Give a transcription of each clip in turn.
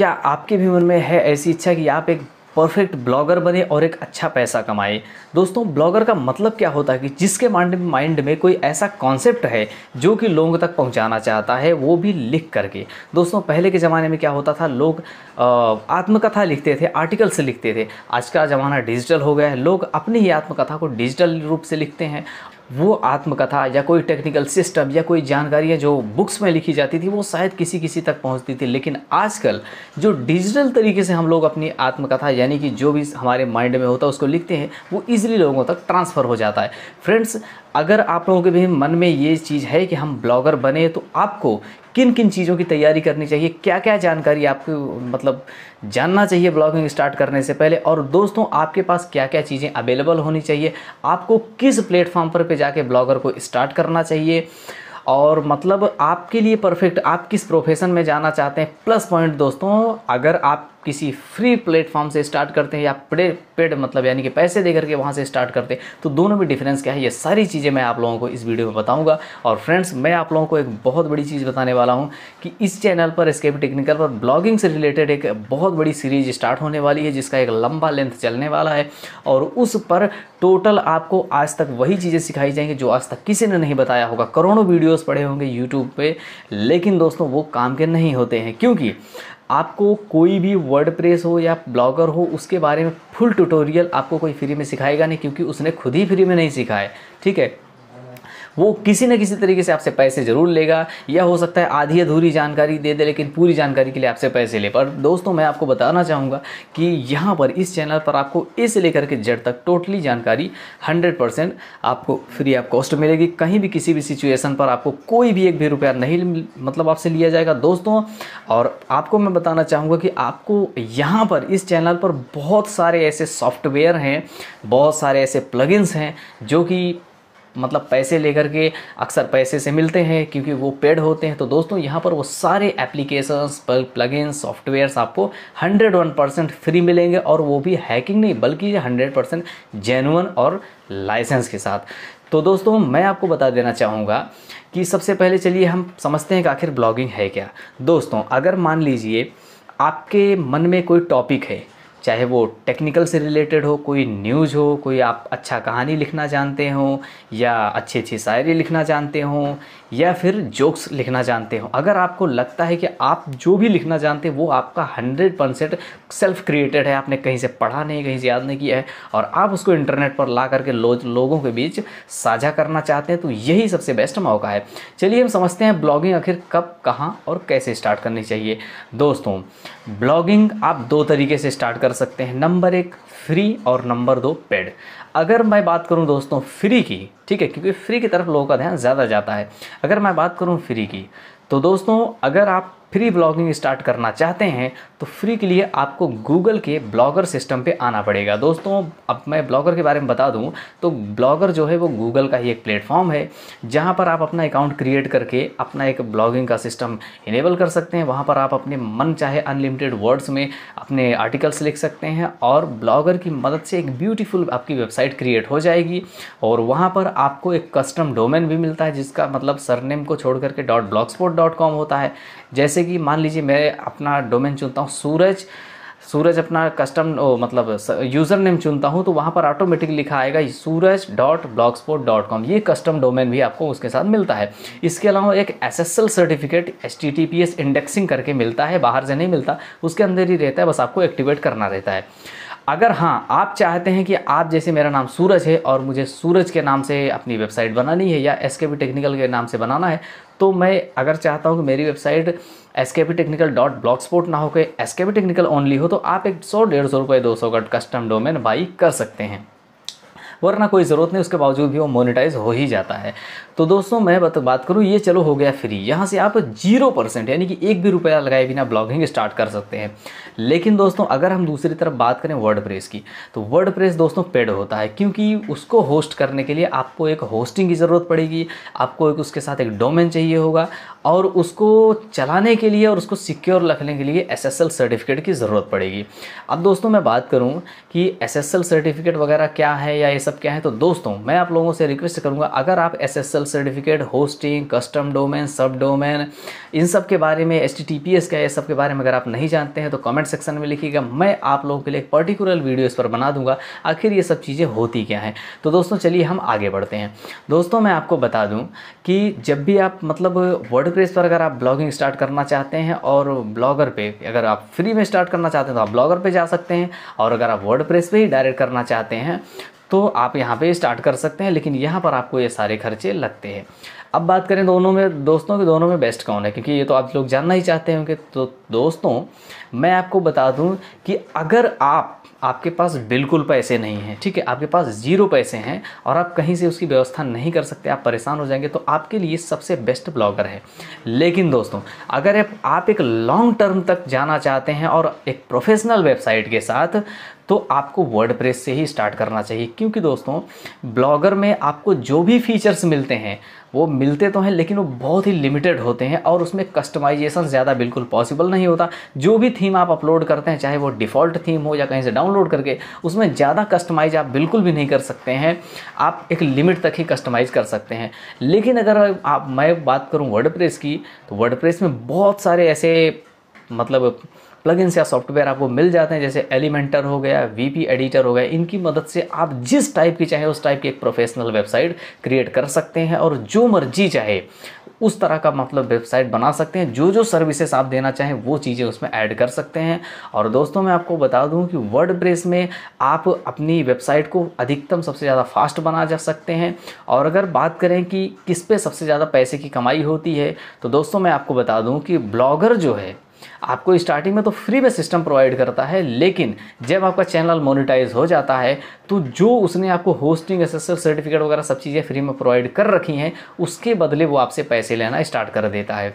क्या आपके भी मन में है ऐसी इच्छा कि आप एक परफेक्ट ब्लॉगर बने और एक अच्छा पैसा कमाए दोस्तों ब्लॉगर का मतलब क्या होता है कि जिसके माइंड माइंड में कोई ऐसा कॉन्सेप्ट है जो कि लोगों तक पहुंचाना चाहता है वो भी लिख करके दोस्तों पहले के ज़माने में क्या होता था लोग आत्मकथा लिखते थे आर्टिकल से लिखते थे आज का ज़माना डिजिटल हो गया है लोग अपनी ही आत्मकथा को डिजिटल रूप से लिखते हैं वो आत्मकथा या कोई टेक्निकल सिस्टम या कोई जानकारियाँ जो बुक्स में लिखी जाती थी वो शायद किसी किसी तक पहुँचती थी लेकिन आजकल जो डिजिटल तरीके से हम लोग अपनी आत्मकथा यानी कि जो भी हमारे माइंड में होता है उसको लिखते हैं वो ईजिली लोगों तक ट्रांसफ़र हो जाता है फ्रेंड्स अगर आप लोगों के भी मन में ये चीज़ है कि हम ब्लॉगर बने तो आपको किन किन चीज़ों की तैयारी करनी चाहिए क्या क्या जानकारी आपको मतलब जानना चाहिए ब्लॉगिंग स्टार्ट करने से पहले और दोस्तों आपके पास क्या क्या चीज़ें अवेलेबल होनी चाहिए आपको किस प्लेटफॉर्म पर पे जाके ब्लॉगर को स्टार्ट करना चाहिए और मतलब आपके लिए परफेक्ट आप किस प्रोफेशन में जाना चाहते हैं प्लस पॉइंट दोस्तों अगर आप किसी फ्री प्लेटफॉर्म से स्टार्ट करते हैं या पेड पेड मतलब यानी कि पैसे दे करके वहाँ से स्टार्ट करते हैं तो दोनों में डिफरेंस क्या है ये सारी चीज़ें मैं आप लोगों को इस वीडियो में बताऊंगा और फ्रेंड्स मैं आप लोगों को एक बहुत बड़ी चीज़ बताने वाला हूँ कि इस चैनल पर स्केप टेक्निकल पर ब्लॉगिंग से रिलेटेड एक बहुत बड़ी सीरीज स्टार्ट होने वाली है जिसका एक लंबा लेंथ चलने वाला है और उस पर टोटल आपको आज तक वही चीज़ें सिखाई जाएंगी जो आज तक किसी ने नहीं बताया होगा करोड़ों वीडियोज़ पड़े होंगे यूट्यूब पर लेकिन दोस्तों वो काम के नहीं होते हैं क्योंकि आपको कोई भी वर्ड हो या ब्लॉगर हो उसके बारे में फुल ट्यूटोरियल आपको कोई फ्री में सिखाएगा नहीं क्योंकि उसने खुद ही फ्री में नहीं सिखाया ठीक है वो किसी न किसी तरीके से आपसे पैसे ज़रूर लेगा या हो सकता है आधी अधूरी जानकारी दे दे लेकिन पूरी जानकारी के लिए आपसे पैसे ले पर दोस्तों मैं आपको बताना चाहूँगा कि यहाँ पर इस चैनल पर आपको इस लेकर के जड़ तक टोटली जानकारी हंड्रेड परसेंट आपको फ्री ऑफ कॉस्ट मिलेगी कहीं भी किसी भी सिचुएसन पर आपको कोई भी एक भी रुपया नहीं मतलब आपसे लिया जाएगा दोस्तों और आपको मैं बताना चाहूँगा कि आपको यहाँ पर इस चैनल पर बहुत सारे ऐसे सॉफ्टवेयर हैं बहुत सारे ऐसे प्लगइन्स हैं जो कि मतलब पैसे लेकर के अक्सर पैसे से मिलते हैं क्योंकि वो पेड होते हैं तो दोस्तों यहाँ पर वो सारे एप्लीकेशंस इन सॉफ्टवेयर्स आपको 101 परसेंट फ्री मिलेंगे और वो भी हैकिंग नहीं बल्कि 100 परसेंट जेनुअन और लाइसेंस के साथ तो दोस्तों मैं आपको बता देना चाहूँगा कि सबसे पहले चलिए हम समझते हैं कि आखिर ब्लॉगिंग है क्या दोस्तों अगर मान लीजिए आपके मन में कोई टॉपिक है चाहे वो टेक्निकल से रिलेटेड हो कोई न्यूज़ हो कोई आप अच्छा कहानी लिखना जानते हो या अच्छी अच्छी शायरी लिखना जानते हो या फिर जोक्स लिखना जानते हो अगर आपको लगता है कि आप जो भी लिखना जानते हैं वो आपका हंड्रेड परसेंट सेल्फ क्रिएटेड है आपने कहीं से पढ़ा नहीं कहीं से याद नहीं किया है और आप उसको इंटरनेट पर ला करके लो, लोगों के बीच साझा करना चाहते हैं तो यही सबसे बेस्ट मौका है चलिए हम समझते हैं ब्लॉगिंग आखिर कब कहाँ और कैसे स्टार्ट करनी चाहिए दोस्तों ब्लॉगिंग आप दो तरीके से स्टार्ट कर सकते हैं नंबर एक फ्री और नंबर दो पेड अगर मैं बात करूं दोस्तों फ्री की ठीक है क्योंकि फ्री की तरफ लोगों का ध्यान ज़्यादा जाता है अगर मैं बात करूं फ्री की तो दोस्तों अगर आप फ्री ब्लॉगिंग स्टार्ट करना चाहते हैं तो फ्री के लिए आपको गूगल के ब्लॉगर सिस्टम पे आना पड़ेगा दोस्तों अब मैं ब्लॉगर के बारे में बता दूं तो ब्लॉगर जो है वो गूगल का ही एक प्लेटफॉर्म है जहां पर आप अपना अकाउंट क्रिएट करके अपना एक ब्लॉगिंग का सिस्टम इनेबल कर सकते हैं वहाँ पर आप अपने मन चाहे अनलिमिटेड वर्ड्स में अपने आर्टिकल्स लिख सकते हैं और ब्लॉगर की मदद से एक ब्यूटीफुल आपकी वेबसाइट क्रिएट हो जाएगी और वहाँ पर आपको एक कस्टम डोमेन भी मिलता है जिसका मतलब सरनेम को छोड़ करके डॉट ब्लॉगस्पोर्ट डॉट कॉम होता है जैसे जैसे कि मान लीजिए मैं अपना डोमेन चुनता हूँ सूरज सूरज अपना कस्टम ओ, मतलब यूज़र नेम चुनता हूँ तो वहाँ पर ऑटोमेटिक लिखा आएगा Suraj dot sport dot com ये कस्टम डोमेन भी आपको उसके साथ मिलता है इसके अलावा एक S S L certificate H T T P S indexing करके मिलता है बाहर से नहीं मिलता उसके अंदर ही रहता है बस आपको एक्टिवेट करना रहता है अगर हाँ आप चाहते हैं कि आप जैसे मेरा नाम सूरज है और मुझे सूरज के नाम से अपनी वेबसाइट बनानी है या एस के टेक्निकल के नाम से बनाना है तो मैं अगर चाहता हूँ कि मेरी website S K P technical dot blogspot ना होकर S K P technical only हो तो आप एक सौ डेढ़ सौ रुपये दो सौ का कस्टम डोमेन बाई कर सकते हैं वरना कोई ज़रूरत नहीं उसके बावजूद भी वो मोनिटाइज हो ही जाता है तो दोस्तों मैं बात करूँ ये चलो हो गया फ्री यहाँ से आप जीरो परसेंट यानी कि एक भी रुपया लगाए बिना ब्लॉगिंग स्टार्ट कर सकते हैं लेकिन दोस्तों अगर हम दूसरी तरफ बात करें वर्ड की तो वर्ड दोस्तों पेड होता है क्योंकि उसको होस्ट करने के लिए आपको एक होस्टिंग की ज़रूरत पड़ेगी आपको एक उसके साथ एक डोमेन चाहिए होगा और उसको चलाने के लिए और उसको सिक्योर रखने के लिए एसएसएल सर्टिफिकेट की ज़रूरत पड़ेगी अब दोस्तों मैं बात करूं कि एसएसएल सर्टिफिकेट वगैरह क्या है या ये सब क्या है तो दोस्तों मैं आप लोगों से रिक्वेस्ट करूंगा अगर आप SSL certificate hosting custom domain सब डोमेन इन सब के बारे में एस टी क्या है सब के बारे में अगर आप नहीं जानते हैं तो कमेंट सेक्शन में लिखिएगा मैं आप लोगों के लिए एक पर्टिकुलर वीडियो इस पर बना दूंगा आखिर ये सब चीज़ें होती क्या हैं तो दोस्तों चलिए हम आगे बढ़ते हैं दोस्तों मैं आपको बता दूँ कि जब भी आप मतलब वर्ड वर्डप्रेस पर अगर आप ब्लॉगिंग स्टार्ट करना चाहते हैं और ब्लॉगर पे अगर आप फ्री में स्टार्ट करना चाहते हैं तो आप ब्लॉगर पे जा सकते हैं और अगर आप वर्डप्रेस पे ही डायरेक्ट करना चाहते हैं तो आप यहाँ पे स्टार्ट कर सकते हैं लेकिन यहाँ पर आपको ये सारे खर्चे लगते हैं अब बात करें दोनों में दोस्तों के दोनों में बेस्ट कौन है क्योंकि ये तो आप लोग जानना ही चाहते होंगे तो दोस्तों मैं आपको बता दूँ कि अगर आप आपके पास बिल्कुल पैसे नहीं हैं ठीक है आपके पास ज़ीरो पैसे हैं और आप कहीं से उसकी व्यवस्था नहीं कर सकते आप परेशान हो जाएंगे तो आपके लिए सबसे बेस्ट ब्लॉगर है लेकिन दोस्तों अगर आप एक लॉन्ग टर्म तक जाना चाहते हैं और एक प्रोफेशनल वेबसाइट के साथ तो आपको वर्ड से ही स्टार्ट करना चाहिए क्योंकि दोस्तों ब्लॉगर में आपको जो भी फीचर्स मिलते हैं वो मिलते तो हैं लेकिन वो बहुत ही लिमिटेड होते हैं और उसमें कस्टमाइजेशन ज़्यादा बिल्कुल पॉसिबल नहीं होता जो भी थीम आप अपलोड करते हैं चाहे वो डिफ़ॉल्ट थीम हो या कहीं से डाउनलोड करके उसमें ज़्यादा कस्टमाइज आप बिल्कुल भी नहीं कर सकते हैं आप एक लिमिट तक ही कस्टमाइज़ कर सकते हैं लेकिन अगर आप मैं बात करूँ वर्ड की तो वर्ड में बहुत सारे ऐसे मतलब प्लगइन्स या सॉफ्टवेयर आपको मिल जाते हैं जैसे एलिमेंटर हो गया वीपी एडिटर हो गया इनकी मदद से आप जिस टाइप की चाहे उस टाइप की एक प्रोफेशनल वेबसाइट क्रिएट कर सकते हैं और जो मर्जी चाहे उस तरह का मतलब वेबसाइट बना सकते हैं जो जो सर्विसेज आप देना चाहें वो चीज़ें उसमें ऐड कर सकते हैं और दोस्तों मैं आपको बता दूं कि वर्ड में आप अपनी वेबसाइट को अधिकतम सबसे ज़्यादा फास्ट बना जा सकते हैं और अगर बात करें कि किस पे सबसे ज़्यादा पैसे की कमाई होती है तो दोस्तों मैं आपको बता दूँ कि ब्लॉगर जो है आपको स्टार्टिंग में तो फ्री में सिस्टम प्रोवाइड करता है लेकिन जब आपका चैनल मोनिटाइज हो जाता है तो जो उसने आपको होस्टिंग एस सर्टिफिकेट वगैरह सब चीज़ें फ्री में प्रोवाइड कर रखी हैं उसके बदले वो आपसे पैसे लेना स्टार्ट कर देता है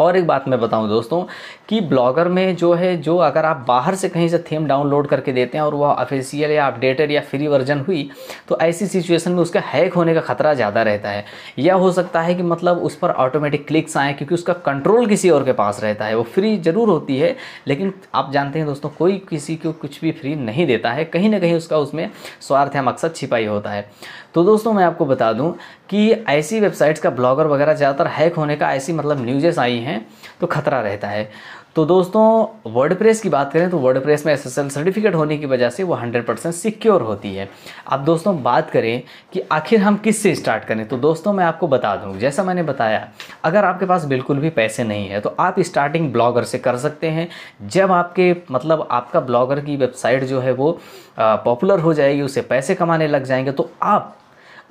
और एक बात मैं बताऊं दोस्तों कि ब्लॉगर में जो है जो अगर आप बाहर से कहीं से थीम डाउनलोड करके देते हैं और वह ऑफिशियल या अपडेटेड या फ्री वर्जन हुई तो ऐसी सिचुएशन में उसका हैक होने का खतरा ज़्यादा रहता है या हो सकता है कि मतलब उस पर ऑटोमेटिक क्लिक्स आएँ क्योंकि उसका कंट्रोल किसी और के पास रहता है वो फ्री ज़रूर होती है लेकिन आप जानते हैं दोस्तों कोई किसी को कुछ भी फ्री नहीं देता है कहीं ना कहीं उसका उसमें स्वार्थ या मकसद छिपाई होता है तो दोस्तों मैं आपको बता दूँ कि ऐसी वेबसाइट्स का ब्लॉगर वगैरह ज़्यादातर हैक होने का ऐसी मतलब न्यूजेस आई हैं तो खतरा रहता है तो दोस्तों वर्ड की बात करें तो वर्ड में एस सर्टिफिकेट होने की वजह से वो 100 परसेंट सिक्योर होती है अब दोस्तों बात करें कि आखिर हम किस से स्टार्ट करें तो दोस्तों मैं आपको बता दूं जैसा मैंने बताया अगर आपके पास बिल्कुल भी पैसे नहीं है तो आप स्टार्टिंग ब्लॉगर से कर सकते हैं जब आपके मतलब आपका ब्लॉगर की वेबसाइट जो है वो पॉपुलर हो जाएगी उसे पैसे कमाने लग जाएंगे तो आप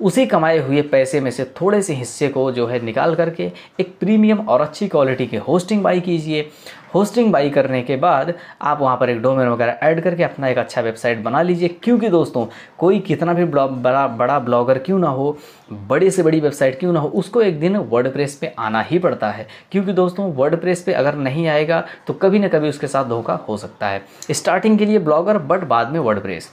उसी कमाए हुए पैसे में से थोड़े से हिस्से को जो है निकाल करके एक प्रीमियम और अच्छी क्वालिटी के होस्टिंग बाई कीजिए होस्टिंग बाई करने के बाद आप वहाँ पर एक डोमेन वगैरह ऐड करके अपना एक अच्छा वेबसाइट बना लीजिए क्योंकि दोस्तों कोई कितना भी बड़ा बड़ा ब्लॉगर क्यों ना हो बड़ी से बड़ी वेबसाइट क्यों ना हो उसको एक दिन वर्ड प्रेस पे आना ही पड़ता है क्योंकि दोस्तों वर्ड प्रेस पे अगर नहीं आएगा तो कभी ना कभी उसके साथ धोखा हो सकता है स्टार्टिंग के लिए ब्लॉगर बट बाद में वर्ड प्रेस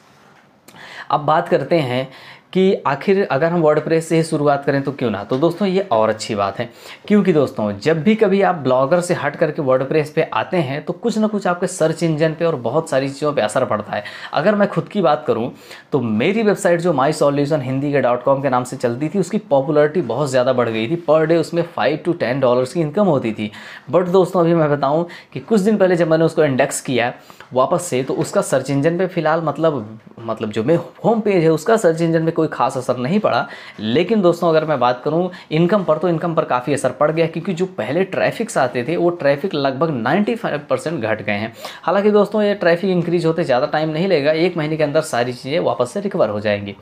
अब बात करते हैं कि आखिर अगर हम वर्ड से ही शुरुआत करें तो क्यों ना तो दोस्तों ये और अच्छी बात है क्योंकि दोस्तों जब भी कभी आप ब्लॉगर से हट करके वर्ड पे आते हैं तो कुछ ना कुछ आपके सर्च इंजन पे और बहुत सारी चीज़ों पे असर पड़ता है अगर मैं खुद की बात करूँ तो मेरी वेबसाइट जो माई सॉल्यूशन हिंदी के डॉट कॉम के नाम से चलती थी उसकी पॉपुलरिटी बहुत ज़्यादा बढ़ गई थी पर डे उसमें फ़ाइव टू टेन डॉलर्स की इनकम होती थी बट दोस्तों अभी मैं बताऊँ कि कुछ दिन पहले जब मैंने उसको इंडेक्स किया वापस से तो उसका सर्च इंजन पे फ़िलहाल मतलब मतलब जो मैं होम पेज है उसका सर्च इंजन पे कोई खास असर नहीं पड़ा लेकिन दोस्तों अगर मैं बात करूँ इनकम पर तो इनकम पर काफ़ी असर पड़ गया क्योंकि जो पहले ट्रैफिक्स आते थे वो ट्रैफिक लगभग नाइन्टी घट गए हैं हालाँकि दोस्तों ये ट्रैफिक इंक्रीज होते ज़्यादा टाइम नहीं लगेगा एक महीने के अंदर सारी चीज़ें वापस से रिकवर हो जाएंगी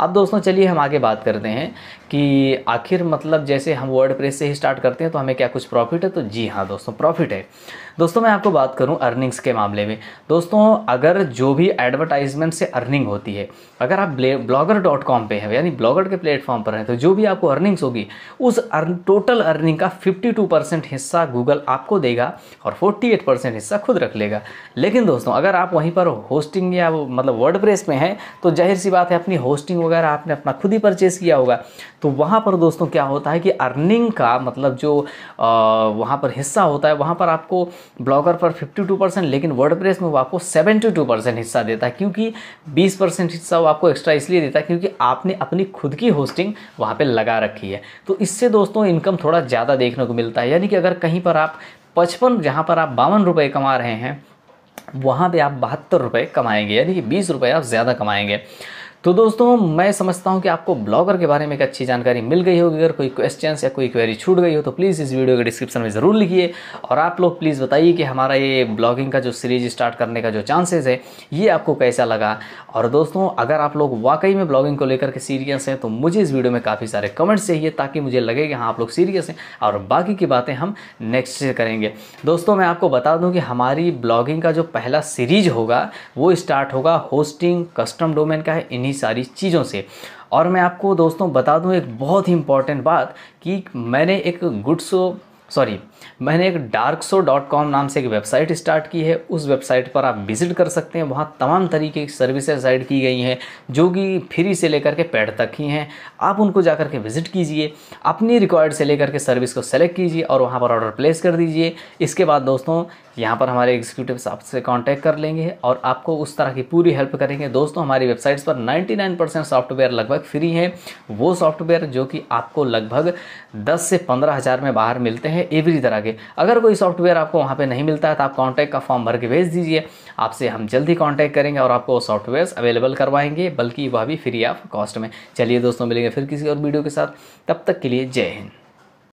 अब दोस्तों चलिए हम आगे बात करते हैं कि आखिर मतलब जैसे हम वर्ड से ही स्टार्ट करते हैं तो हमें क्या कुछ प्रॉफिट है तो जी हाँ दोस्तों प्रॉफिट है दोस्तों मैं आपको बात करूं अर्निंग्स के मामले में दोस्तों अगर जो भी एडवर्टाइजमेंट से अर्निंग होती है अगर आप ब्लॉगर डॉट कॉम पर हैं यानी ब्लॉगर के प्लेटफॉर्म पर हैं तो जो भी आपको अर्निंग्स होगी उस अर्न, टोटल अर्निंग का 52 परसेंट हिस्सा गूगल आपको देगा और 48 परसेंट हिस्सा खुद रख लेगा लेकिन दोस्तों अगर आप वहीं पर होस्टिंग या मतलब वर्ड में हैं तो जाहिर सी बात है अपनी होस्टिंग वगैरह आपने अपना खुद ही परचेस किया होगा तो वहाँ पर दोस्तों क्या होता है कि अर्निंग का मतलब जो वहाँ पर हिस्सा होता है वहाँ पर आपको ब्लॉगर पर 52 परसेंट लेकिन वर्ड में वो आपको 72 परसेंट हिस्सा देता है क्योंकि 20 परसेंट हिस्सा वो आपको एक्स्ट्रा इसलिए देता है क्योंकि आपने अपनी खुद की होस्टिंग वहाँ पर लगा रखी है तो इससे दोस्तों इनकम थोड़ा ज़्यादा देखने को मिलता है यानी कि अगर कहीं पर आप पचपन जहाँ पर आप बावन रुपये कमा रहे हैं वहाँ पर आप बहत्तर रुपये कमाएंगे यानी कि बीस रुपये आप ज़्यादा कमाएंगे तो दोस्तों मैं समझता हूँ कि आपको ब्लॉगर के बारे में एक अच्छी जानकारी मिल गई होगी अगर कोई क्वेश्चन या कोई क्वेरी छूट गई हो तो प्लीज़ इस वीडियो के डिस्क्रिप्शन में ज़रूर लिखिए और आप लोग प्लीज़ बताइए कि हमारा ये ब्लॉगिंग का जो सीरीज स्टार्ट करने का जो चांसेस है ये आपको कैसा लगा और दोस्तों अगर आप लोग वाकई में ब्लॉगिंग को लेकर के सीरियस हैं तो मुझे इस वीडियो में काफ़ी सारे कमेंट्स चाहिए ताकि मुझे लगे कि हाँ आप लोग सीरियस हैं और बाकी की बातें हम नेक्स्ट से करेंगे दोस्तों मैं आपको बता दूँ कि हमारी ब्लॉगिंग का जो पहला सीरीज होगा वो स्टार्ट होगा होस्टिंग कस्टम डोमेन का है इन्हीं सारी चीज़ों से और मैं आपको दोस्तों बता दूं एक बहुत ही इम्पॉर्टेंट बात कि मैंने एक गुड्स सॉरी मैंने एक सो डॉट कॉम नाम से एक वेबसाइट स्टार्ट की है उस वेबसाइट पर आप विजिट कर सकते हैं वहाँ तमाम तरीके की सर्विसेज ऐड की गई हैं जो कि फ्री से लेकर के पैड तक ही हैं आप उनको जा के विज़िट कीजिए अपनी रिक्वायर्ड से लेकर के सर्विस को सेलेक्ट कीजिए और वहाँ पर ऑर्डर प्लेस कर दीजिए इसके बाद दोस्तों यहाँ पर हमारे साहब आपसे कॉन्टैक्ट कर लेंगे और आपको उस तरह की पूरी हेल्प करेंगे दोस्तों हमारी वेबसाइट्स पर 99% सॉफ्टवेयर लगभग फ्री है वो सॉफ्टवेयर जो कि आपको लगभग 10 से पंद्रह हज़ार में बाहर मिलते हैं एवरी तरह के अगर कोई सॉफ्टवेयर आपको वहाँ पर नहीं मिलता है तो आप कॉन्टैक्ट का फॉर्म भर के भेज दीजिए आपसे हम जल्द ही कॉन्टैक्ट करेंगे और आपको सॉफ्टवेयर अवेलेबल करवाएंगे बल्कि वह भी फ्री ऑफ कॉस्ट में चलिए दोस्तों मिलेंगे फिर किसी और वीडियो के साथ तब तक के लिए जय हिंद